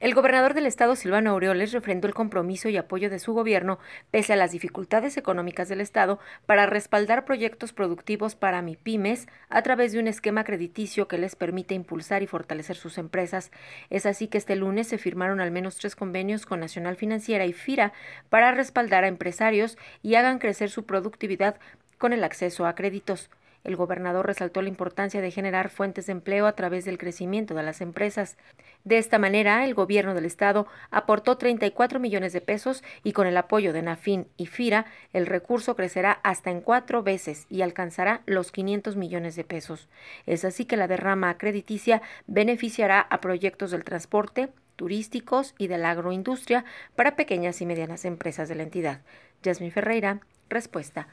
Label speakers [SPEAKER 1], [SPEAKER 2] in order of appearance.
[SPEAKER 1] El gobernador del estado, Silvano Aureoles, refrendó el compromiso y apoyo de su gobierno, pese a las dificultades económicas del estado, para respaldar proyectos productivos para MIPIMES a través de un esquema crediticio que les permite impulsar y fortalecer sus empresas. Es así que este lunes se firmaron al menos tres convenios con Nacional Financiera y FIRA para respaldar a empresarios y hagan crecer su productividad con el acceso a créditos. El gobernador resaltó la importancia de generar fuentes de empleo a través del crecimiento de las empresas. De esta manera, el gobierno del estado aportó 34 millones de pesos y con el apoyo de Nafin y FIRA, el recurso crecerá hasta en cuatro veces y alcanzará los 500 millones de pesos. Es así que la derrama crediticia beneficiará a proyectos del transporte, turísticos y de la agroindustria para pequeñas y medianas empresas de la entidad. Jasmine Ferreira, respuesta.